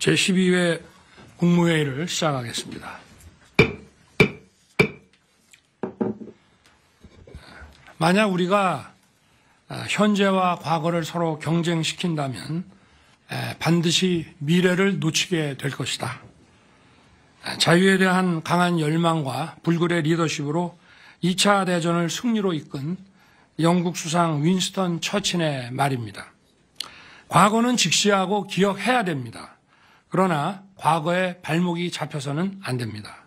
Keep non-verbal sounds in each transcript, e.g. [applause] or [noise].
제12회 국무회의를 시작하겠습니다. 만약 우리가 아, 현재와 과거를 서로 경쟁시킨다면 반드시 미래를 놓치게 될 것이다. 아, 자유에 대한 강한 열망과 불굴의 리더십으로 2차 대전을 승리로 이끈 영국 수상 윈스턴 처친의 말입니다. 과거는 직시하고 기억해야 됩니다. 그러나 과거에 발목이 잡혀서는 안 됩니다.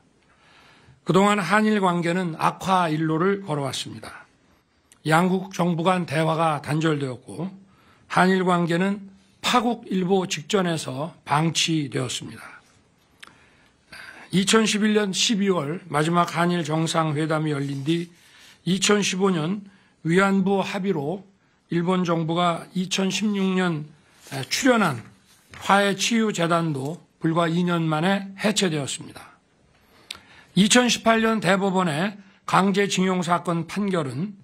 그동안 한일 관계는 악화 일로를 걸어왔습니다. 양국 정부 간 대화가 단절되었고 한일 관계는 파국 일보 직전에서 방치되었습니다. 2011년 12월 마지막 한일 정상회담이 열린 뒤 2015년 위안부 합의로 일본 정부가 2016년 출연한 화해 치유 재단도 불과 2년 만에 해체되었습니다. 2018년 대법원의 강제징용 사건 판결은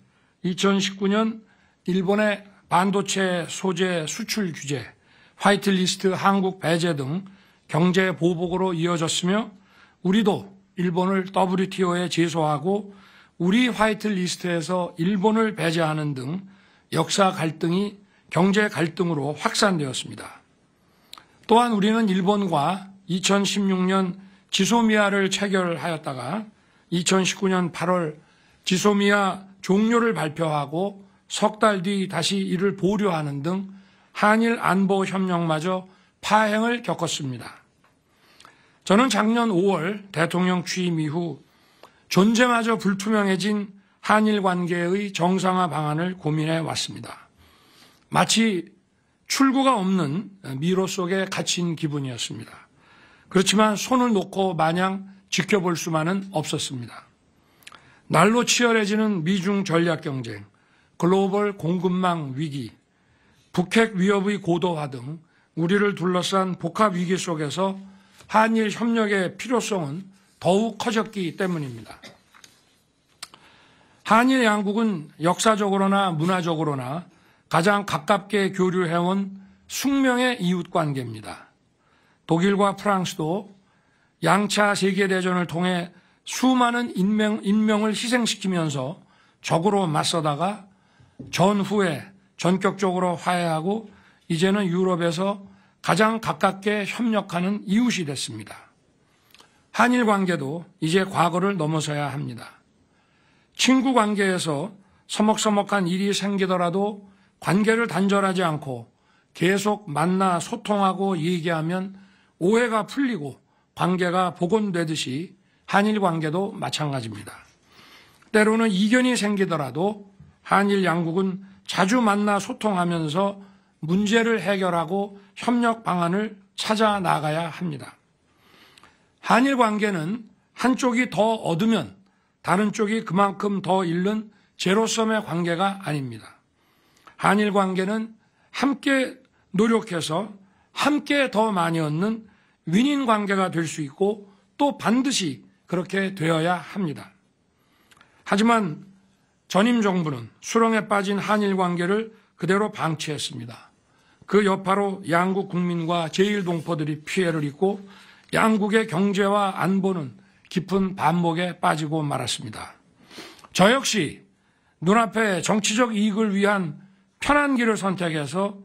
2019년 일본의 반도체 소재 수출 규제, 화이트리스트 한국 배제 등 경제 보복으로 이어졌으며 우리도 일본을 WTO에 제소하고 우리 화이트리스트에서 일본을 배제하는 등 역사 갈등이 경제 갈등으로 확산되었습니다. 또한 우리는 일본과 2016년 지소미아를 체결하였다가 2019년 8월 지소미아 종료를 발표하고 석 달 뒤 다시 이를 보류하는 등 한일 안보 협력마저 파행을 겪었습니다. 저는 작년 5월 대통령 취임 이후 존재마저 불투명해진 한일 관계의 정상화 방안을 고민해 왔습니다. 마치 출구가 없는 미로 속에 갇힌 기분이었습니다. 그렇지만 손을 놓고 마냥 지켜볼 수만은 없었습니다. 날로 치열해지는 미중 전략 경쟁, 글로벌 공급망 위기, 북핵 위협의 고도화 등 우리를 둘러싼 복합 위기 속에서 한일 협력의 필요성은 더욱 커졌기 때문입니다. 한일 양국은 역사적으로나 문화적으로나 가장 가깝게 교류해온 숙명의 이웃 관계입니다. 독일과 프랑스도 양차 세계대전을 통해 수많은 인명, 인명을 희생시키면서 적으로 맞서다가 전후에 전격적으로 화해하고 이제는 유럽에서 가장 가깝게 협력하는 이웃이 됐습니다. 한일 관계도 이제 과거를 넘어서야 합니다. 친구 관계에서 서먹서먹한 일이 생기더라도 관계를 단절하지 않고 계속 만나 소통하고 얘기하면 오해가 풀리고 관계가 복원되듯이 한일 관계도 마찬가지입니다. 때로는 이견이 생기더라도 한일 양국은 자주 만나 소통하면서 문제를 해결하고 협력 방안을 찾아 나가야 합니다. 한일 관계는 한쪽이 더 얻으면 다른 쪽이 그만큼 더 잃는 제로섬의 관계가 아닙니다. 한일 관계는 함께 노력해서 함께 더 많이 얻는 윈인 관계가 될 수 있고 또 반드시 그렇게 되어야 합니다. 하지만 전임 정부는 수렁에 빠진 한일 관계를 그대로 방치했습니다. 그 여파로 양국 국민과 제1동포들이 피해를 입고 양국의 경제와 안보는 깊은 반목에 빠지고 말았습니다. 저 역시 눈앞에 정치적 이익을 위한 편한 길을 선택해서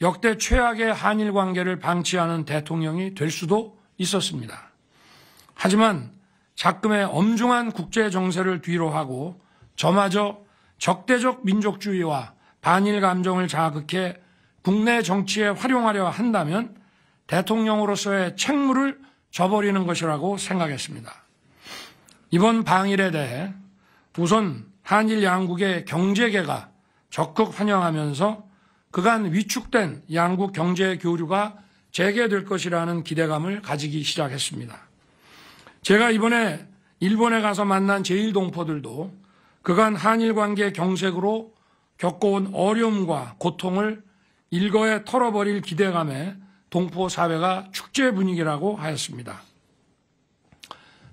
역대 최악의 한일 관계를 방치하는 대통령이 될 수도 있었습니다. 하지만 작금의 엄중한 국제 정세를 뒤로 하고 저마저 적대적 민족주의와 반일 감정을 자극해 국내 정치에 활용하려 한다면 대통령으로서의 책무를 저버리는 것이라고 생각했습니다. 이번 방일에 대해 우선 한일 양국의 경제계가 적극 환영하면서 그간 위축된 양국 경제 교류가 재개될 것이라는 기대감을 가지기 시작했습니다. 제가 이번에 일본에 가서 만난 제1동포들도 그간 한일 관계 경색으로 겪어온 어려움과 고통을 일거에 털어버릴 기대감에 동포 사회가 축제 분위기라고 하였습니다.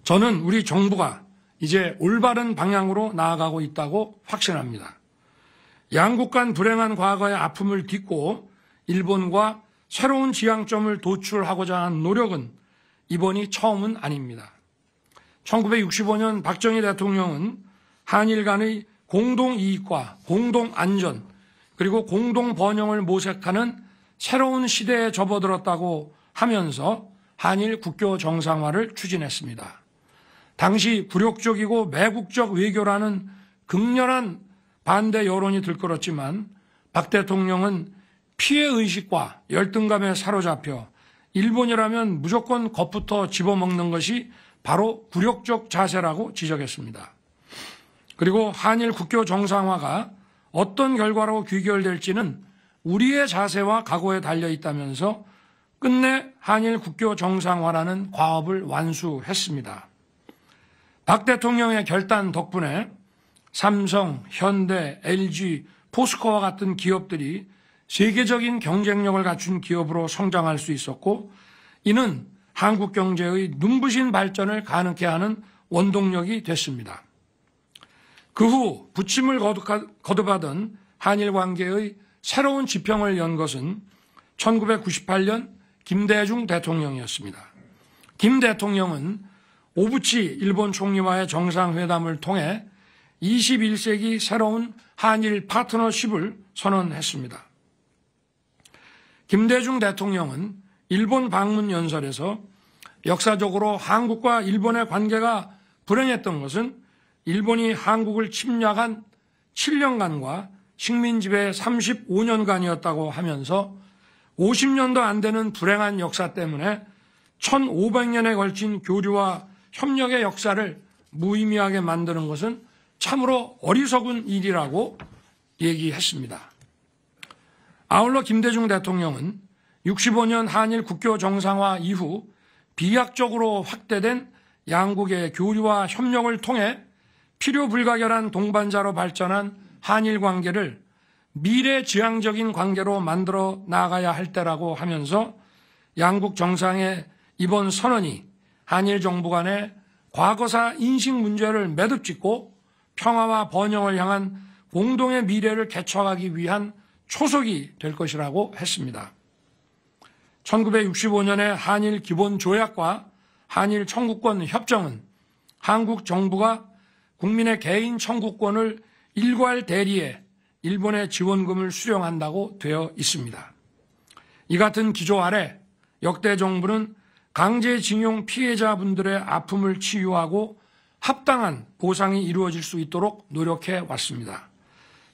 저는 우리 정부가 이제 올바른 방향으로 나아가고 있다고 확신합니다. 양국 간 불행한 과거의 아픔을 딛고 일본과 새로운 지향점을 도출하고자 한 노력은 이번이 처음은 아닙니다. 1965년 박정희 대통령은 한일 간의 공동 이익과 공동 안전 그리고 공동 번영을 모색하는 새로운 시대에 접어들었다고 하면서 한일 국교 정상화를 추진했습니다. 당시 굴욕적이고 매국적 외교라는 극렬한 반대 여론이 들끓었지만 박 대통령은 피해 의식과 열등감에 사로잡혀 일본이라면 무조건 겉부터 집어먹는 것이 바로 굴욕적 자세라고 지적했습니다. 그리고 한일 국교 정상화가 어떤 결과로 귀결될지는 우리의 자세와 각오에 달려 있다면서 끝내 한일 국교 정상화라는 과업을 완수했습니다. 박 대통령의 결단 덕분에 삼성, 현대, LG, 포스코와 같은 기업들이 세계적인 경쟁력을 갖춘 기업으로 성장할 수 있었고 이는 한국 경제의 눈부신 발전을 가능케 하는 원동력이 됐습니다. 그 후 부침을 거듭하던 한일 관계의 새로운 지평을 연 것은 1998년 김대중 대통령이었습니다. 김 대통령은 오부치 일본 총리와의 정상회담을 통해 21세기 새로운 한일 파트너십을 선언했습니다. 김대중 대통령은 일본 방문 연설에서 역사적으로 한국과 일본의 관계가 불행했던 것은 일본이 한국을 침략한 7년간과 식민지배 35년간이었다고 하면서 50년도 안 되는 불행한 역사 때문에 1500년에 걸친 교류와 협력의 역사를 무의미하게 만드는 것은 참으로 어리석은 일이라고 얘기했습니다. 아울러 김대중 대통령은 65년 한일 국교 정상화 이후 비약적으로 확대된 양국의 교류와 협력을 통해 필요 불가결한 동반자로 발전한 한일 관계를 미래 지향적인 관계로 만들어 나가야 할 때라고 하면서 양국 정상의 이번 선언이 한일 정부 간의 과거사 인식 문제를 매듭 짓고 평화와 번영을 향한 공동의 미래를 개척하기 위한 초석이 될 것이라고 했습니다. 1965년의 한일 기본 조약과 한일 청구권 협정은 한국 정부가 국민의 개인 청구권을 일괄 대리해 일본의 지원금을 수령한다고 되어 있습니다. 이 같은 기조 아래 역대 정부는 강제징용 피해자분들의 아픔을 치유하고 합당한 보상이 이루어질 수 있도록 노력해 왔습니다.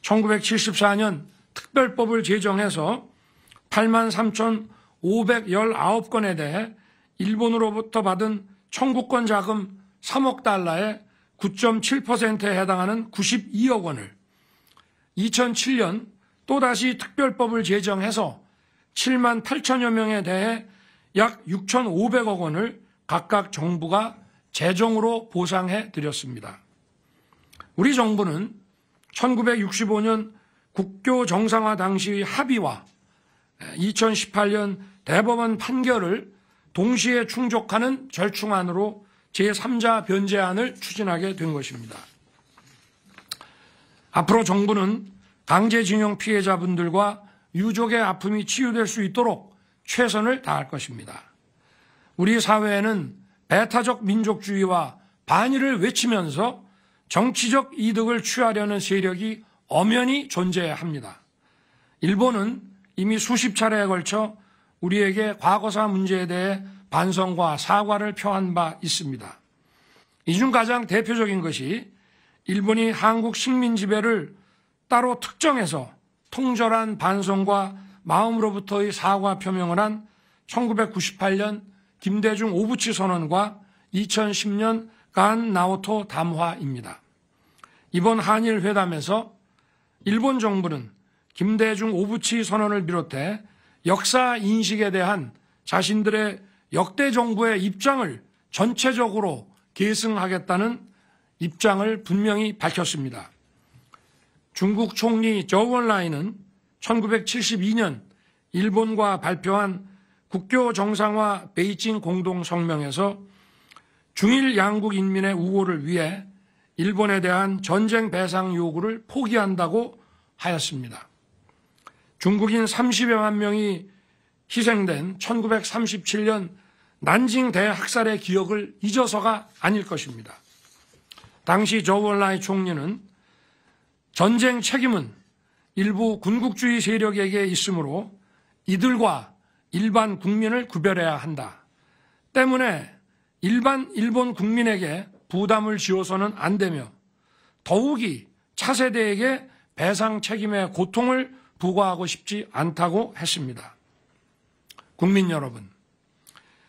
1974년 특별법을 제정해서 83,519건에 대해 일본으로부터 받은 청구권 자금 3억 달러의 9.7%에 해당하는 92억 원을 2007년 또다시 특별법을 제정해서 7만 8천여 명에 대해 약 6,500억 원을 각각 정부가 재정으로 보상해 드렸습니다. 우리 정부는 1965년 국교 정상화 당시 의 합의와 2018년 대법원 판결을 동시에 충족하는 절충안으로 제3자 변제안을 추진하게 된 것입니다. 앞으로 정부는 강제징용 피해자분들과 유족의 아픔이 치유될 수 있도록 최선을 다할 것입니다. 우리 사회에는 배타적 민족주의와 반의를 외치면서 정치적 이득을 취하려는 세력이 엄연히 존재합니다. 일본은 이미 수십 차례에 걸쳐 우리에게 과거사 문제에 대해 반성과 사과를 표한 바 있습니다. 이 중 가장 대표적인 것이 일본이 한국 식민 지배를 따로 특정해서 통절한 반성과 마음으로부터의 사과 표명을 한 1998년 김대중 오부치 선언과 2010년 간 나오토 담화입니다. 이번 한일 회담에서 일본 정부는 김대중 오부치 선언을 비롯해 역사 인식에 대한 자신들의 역대 정부의 입장을 전체적으로 계승하겠다는 입장을 분명히 밝혔습니다. 중국 총리 저원라인은 1972년 일본과 발표한 국교 정상화 베이징 공동 성명에서 중일 양국 인민의 우호를 위해 일본에 대한 전쟁 배상 요구를 포기한다고 하였습니다. 중국인 30여만 명이 희생된 1937년 난징 대학살의 기억을 잊어서가 아닐 것입니다. 당시 저원라이 총리는 전쟁 책임은 일부 군국주의 세력에게 있으므로 이들과 일반 국민을 구별해야 한다. 때문에 일반 일본 국민에게 부담을 지어서는 안 되며 더욱이 차세대에게 배상 책임의 고통을 부과하고 싶지 않다고 했습니다. 국민 여러분,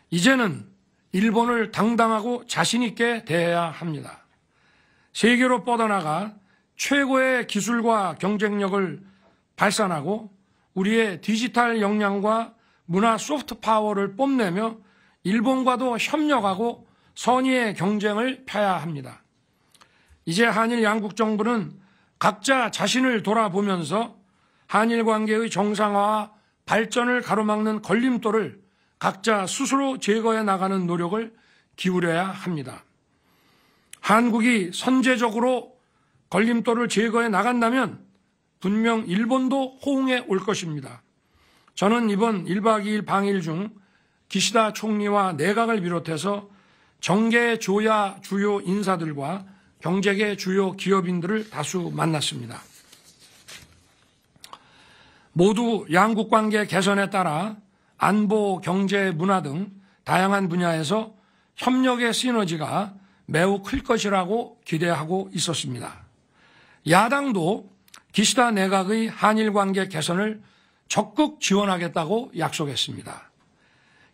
이제는 일본을 당당하고 자신있게 대해야 합니다. 세계로 뻗어나가 최고의 기술과 경쟁력을 발산하고 우리의 디지털 역량과 문화 소프트 파워를 뽐내며 일본과도 협력하고 선의의 경쟁을 펴야 합니다. 이제 한일 양국 정부는 각자 자신을 돌아보면서 한일 관계의 정상화와 발전을 가로막는 걸림돌을 각자 스스로 제거해 나가는 노력을 기울여야 합니다. 한국이 선제적으로 걸림돌을 제거해 나간다면 분명 일본도 호응해 올 것입니다. 저는 이번 1박 2일 방일 중 기시다 총리와 내각을 비롯해서 정계 조야 주요 인사들과 경제계 주요 기업인들을 다수 만났습니다. 모두 양국 관계 개선에 따라 안보, 경제, 문화 등 다양한 분야에서 협력의 시너지가 매우 클 것이라고 기대하고 있었습니다. 야당도 기시다 내각의 한일 관계 개선을 적극 지원하겠다고 약속했습니다.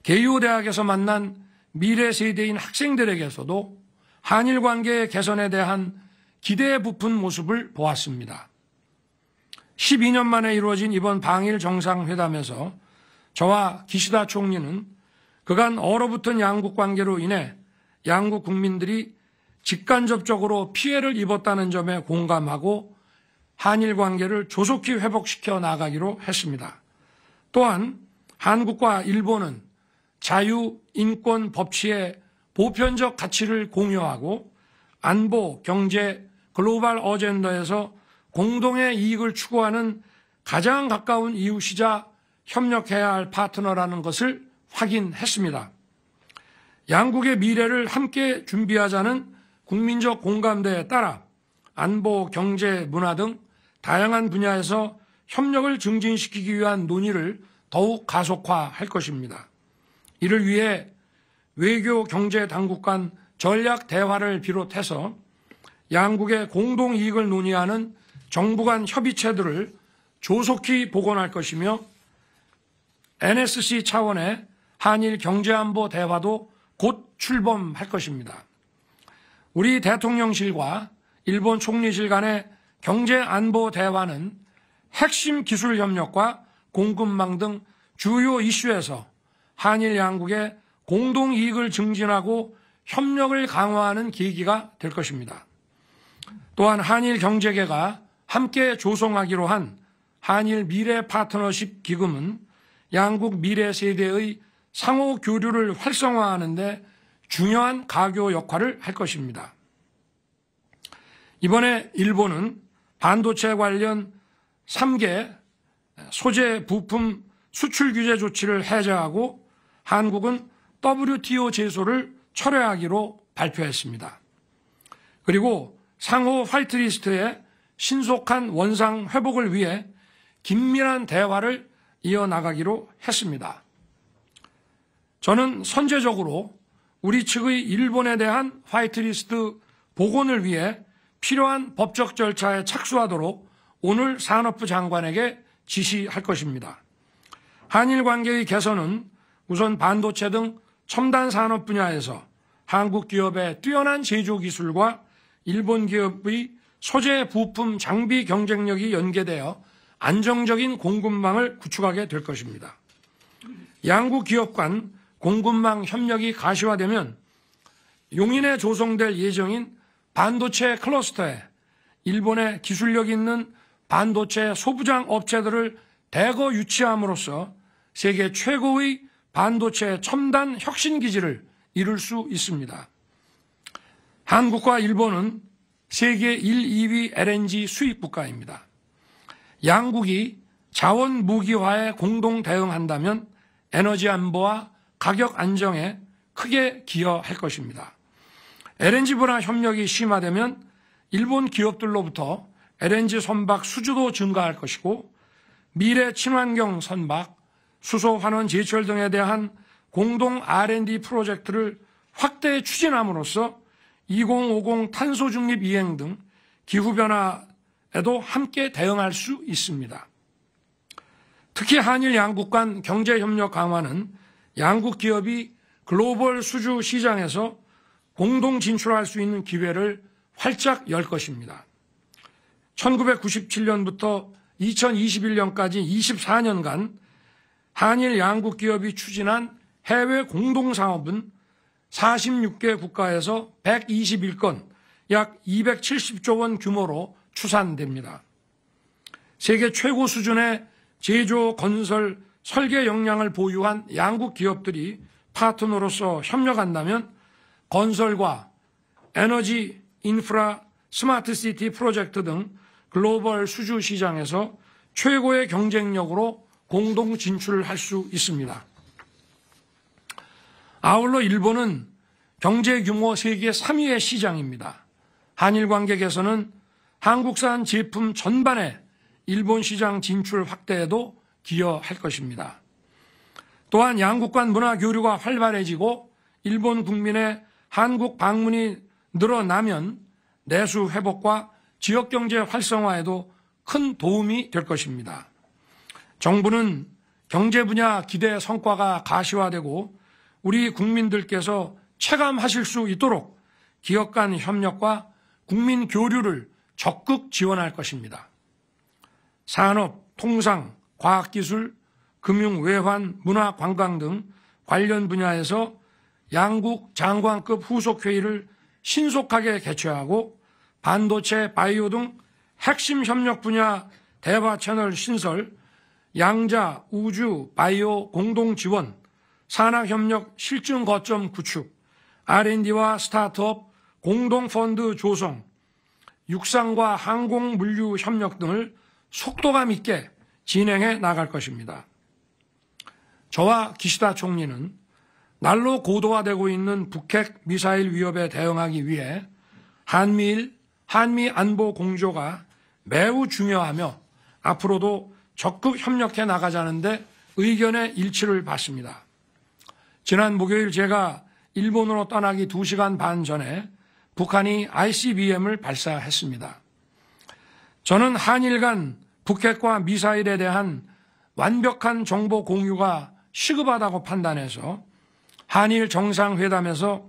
개유대학에서 만난 미래 세대인 학생들에게서도 한일 관계 개선에 대한 기대에 부푼 모습을 보았습니다. 12년 만에 이루어진 이번 방일 정상회담에서 저와 기시다 총리는 그간 얼어붙은 양국 관계로 인해 양국 국민들이 직간접적으로 피해를 입었다는 점에 공감하고 한일 관계를 조속히 회복시켜 나가기로 했습니다. 또한 한국과 일본은 자유, 인권, 법치의 보편적 가치를 공유하고 안보, 경제, 글로벌 어젠더에서 공동의 이익을 추구하는 가장 가까운 이웃이자 협력해야 할 파트너라는 것을 확인했습니다. 양국의 미래를 함께 준비하자는 국민적 공감대에 따라 안보, 경제, 문화 등 다양한 분야에서 협력을 증진시키기 위한 논의를 더욱 가속화할 것입니다. 이를 위해 외교 경제 당국 간 전략 대화를 비롯해서 양국의 공동 이익을 논의하는 정부 간 협의체들을 조속히 복원할 것이며 NSC 차원의 한일 경제안보 대화도 곧 출범할 것입니다. 우리 대통령실과 일본 총리실 간의 경제 안보 대화는 핵심 기술 협력과 공급망 등 주요 이슈에서 한일 양국의 공동 이익을 증진하고 협력을 강화하는 계기가 될 것입니다. 또한 한일 경제계가 함께 조성하기로 한 한일 미래 파트너십 기금은 양국 미래 세대의 상호 교류를 활성화하는 데 중요한 가교 역할을 할 것입니다. 이번에 일본은 반도체 관련 3개 소재 부품 수출 규제 조치를 해제하고 한국은 WTO 제소를 철회하기로 발표했습니다. 그리고 상호 화이트리스트의 신속한 원상 회복을 위해 긴밀한 대화를 이어나가기로 했습니다. 저는 선제적으로 우리 측의 일본에 대한 화이트리스트 복원을 위해 필요한 법적 절차에 착수하도록 오늘 산업부 장관에게 지시할 것입니다. 한일 관계의 개선은 우선 반도체 등 첨단 산업 분야에서 한국 기업의 뛰어난 제조 기술과 일본 기업의 소재 부품 장비 경쟁력이 연계되어 안정적인 공급망을 구축하게 될 것입니다. 양국 기업 간 공급망 협력이 가시화되면 용인에 조성될 예정인 반도체 클러스터에 일본의 기술력 있는 반도체 소부장 업체들을 대거 유치함으로써 세계 최고의 반도체 첨단 혁신 기지를 이룰 수 있습니다. 한국과 일본은 세계 1, 2위 LNG 수입 국가입니다. 양국이 자원 무기화에 공동 대응한다면 에너지 안보와 가격 안정에 크게 기여할 것입니다. LNG 분화 협력이 심화되면 일본 기업들로부터 LNG 선박 수주도 증가할 것이고 미래 친환경 선박, 수소 환원 제철 등에 대한 공동 R&D 프로젝트를 확대 추진함으로써 2050 탄소 중립 이행 등 기후 변화에도 함께 대응할 수 있습니다. 특히 한일 양국 간 경제 협력 강화는 양국 기업이 글로벌 수주 시장에서 공동 진출할 수 있는 기회를 활짝 열 것입니다. 1997년부터 2021년까지 24년간 한일 양국 기업이 추진한 해외 공동 사업은 46개 국가에서 121건, 약 270조 원 규모로 추산됩니다. 세계 최고 수준의 제조, 건설, 설계 역량을 보유한 양국 기업들이 파트너로서 협력한다면 건설과 에너지, 인프라, 스마트 시티 프로젝트 등 글로벌 수주 시장에서 최고의 경쟁력으로 공동 진출을 할 수 있습니다. 아울러 일본은 경제 규모 세계 3위의 시장입니다. 한일 관객에서는 한국산 제품 전반에 일본 시장 진출 확대에도 기여할 것입니다. 또한 양국 간 문화 교류가 활발해지고 일본 국민의 한국 방문이 늘어나면 내수 회복과 지역 경제 활성화에도 큰 도움이 될 것입니다. 정부는 경제 분야 기대 성과가 가시화되고 우리 국민들께서 체감하실 수 있도록 기업 간 협력과 국민 교류를 적극 지원할 것입니다. 산업, 통상, 과학기술, 금융, 외환, 문화, 관광 등 관련 분야에서 양국 장관급 후속 회의를 신속하게 개최하고 반도체, 바이오 등 핵심 협력 분야 대화 채널 신설, 양자, 우주, 바이오 공동 지원, 산학 협력 실증 거점 구축, R&D와 스타트업 공동 펀드 조성, 육상과 항공 물류 협력 등을 속도감 있게 진행해 나갈 것입니다. 저와 기시다 총리는 날로 고도화되고 있는 북핵 미사일 위협에 대응하기 위해 한미일 한미 안보 공조가 매우 중요하며 앞으로도 적극 협력해 나가자는데 의견의 일치를 봤습니다. 지난 목요일 제가 일본으로 떠나기 2시간 반 전에 북한이 ICBM을 발사했습니다. 저는 한일 간 북핵과 미사일에 대한 완벽한 정보 공유가 시급하다고 판단해서 한일 정상회담에서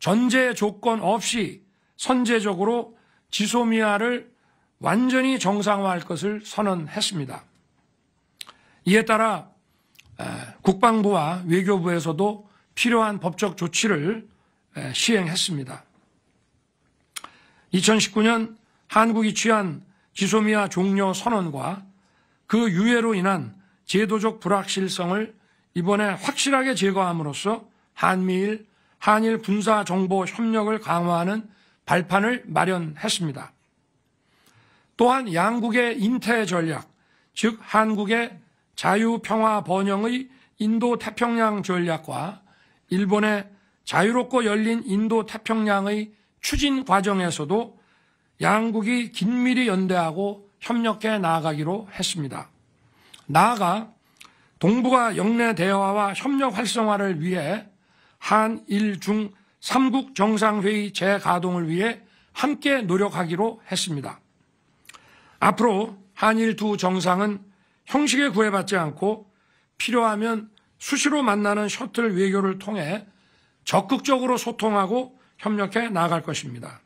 전제 조건 없이 선제적으로 지소미아를 완전히 정상화할 것을 선언했습니다. 이에 따라 국방부와 외교부에서도 필요한 법적 조치를 시행했습니다. 2019년 한국이 취한 지소미아 종료 선언과 그 유해로 인한 제도적 불확실성을 이번에 확실하게 제거함으로써 한미일, 한일 군사 정보 협력을 강화하는 발판을 마련했습니다. 또한 양국의 인태 전략, 즉 한국의 자유 평화 번영의 인도 태평양 전략과 일본의 자유롭고 열린 인도 태평양의 추진 과정에서도 양국이 긴밀히 연대하고 협력해 나아가기로 했습니다. 나아가 동북아 영내 대화와 협력 활성화를 위해 한일 중 3국 정상회의 재가동을 위해 함께 노력하기로 했습니다. 앞으로 한일 두 정상은 형식에 구애받지 않고 필요하면 수시로 만나는 셔틀 외교를 통해 적극적으로 소통하고 협력해 나아갈 것입니다.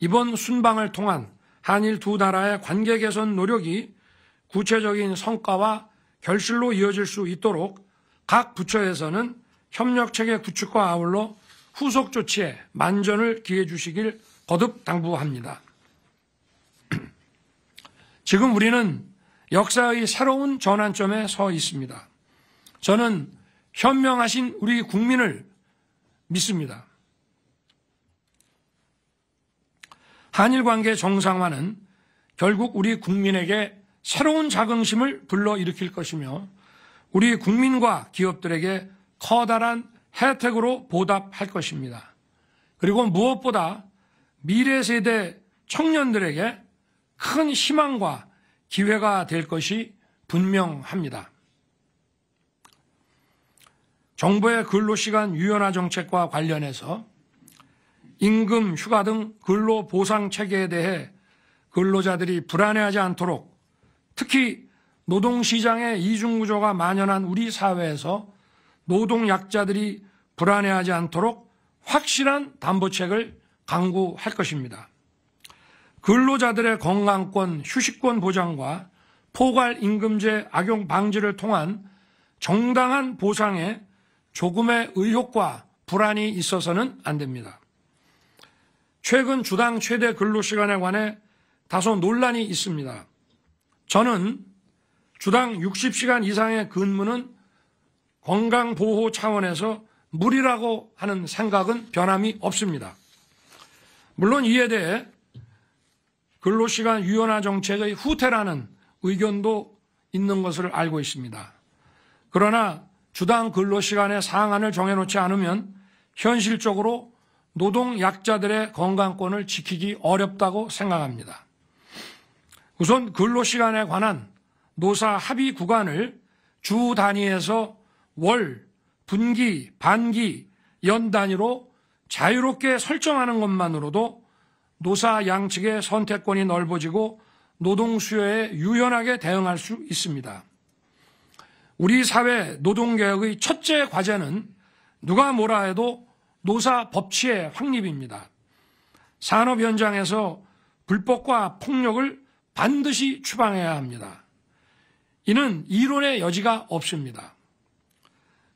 이번 순방을 통한 한일 두 나라의 관계 개선 노력이 구체적인 성과와 결실로 이어질 수 있도록 각 부처에서는 협력 체계 구축과 아울러 후속 조치에 만전을 기해 주시길 거듭 당부합니다. [clears throat] 지금 우리는 역사의 새로운 전환점에 서 있습니다. 저는 현명하신 우리 국민을 믿습니다. 한일 관계 정상화는 결국 우리 국민에게 새로운 자긍심을 불러일으킬 것이며 우리 국민과 기업들에게 커다란 혜택으로 보답할 것입니다. 그리고 무엇보다 미래 세대 청년들에게 큰 희망과 기회가 될 것이 분명합니다. 정부의 근로시간 유연화 정책과 관련해서 임금, 휴가 등 근로 보상 체계에 대해 근로자들이 불안해하지 않도록 특히 노동시장의 이중구조가 만연한 우리 사회에서 노동 약자들이 불안해하지 않도록 확실한 담보책을 강구할 것입니다. 근로자들의 건강권, 휴식권 보장과 포괄임금제 악용 방지를 통한 정당한 보상에 조금의 의혹과 불안이 있어서는 안 됩니다. 최근 주당 최대 근로시간에 관해 다소 논란이 있습니다. 저는 주당 60시간 이상의 근무는 건강보호 차원에서 무리라고 하는 생각은 변함이 없습니다. 물론 이에 대해 근로시간 유연화 정책의 후퇴라는 의견도 있는 것을 알고 있습니다. 그러나 주당 근로시간의 상한을 정해놓지 않으면 현실적으로 노동 약자들의 건강권을 지키기 어렵다고 생각합니다. 우선 근로시간에 관한 노사 합의 구간을 주 단위에서 월, 분기, 반기, 연 단위로 자유롭게 설정하는 것만으로도 노사 양측의 선택권이 넓어지고 노동 수요에 유연하게 대응할 수 있습니다. 우리 사회 노동개혁의 첫째 과제는 누가 뭐라 해도 노사 법치의 확립입니다. 산업 현장에서 불법과 폭력을 반드시 추방해야 합니다. 이는 이론의 여지가 없습니다.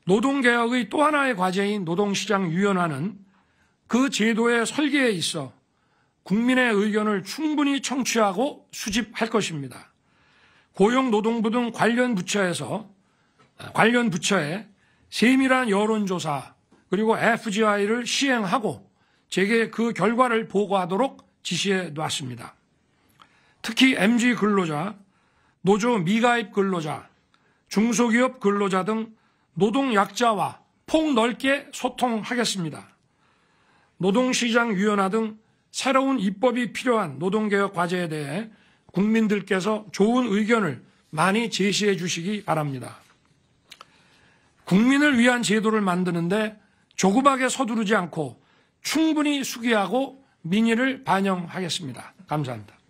노동개혁의 또 하나의 과제인 노동시장 유연화는 그 제도의 설계에 있어 국민의 의견을 충분히 청취하고 수집할 것입니다. 고용노동부 등 관련 부처에서 아, 관련 부처에 세밀한 여론조사 그리고 FGI를 시행하고 제게 그 결과를 보고하도록 지시해 놨습니다. 특히 MG 근로자, 노조 미가입 근로자, 중소기업 근로자 등 노동약자와 폭넓게 소통하겠습니다. 노동시장위원화 등 새로운 입법이 필요한 노동개혁 과제에 대해 국민들께서 좋은 의견을 많이 제시해 주시기 바랍니다. 국민을 위한 제도를 만드는데 조급하게 서두르지 않고 충분히 숙의하고 민의를 반영하겠습니다. 감사합니다.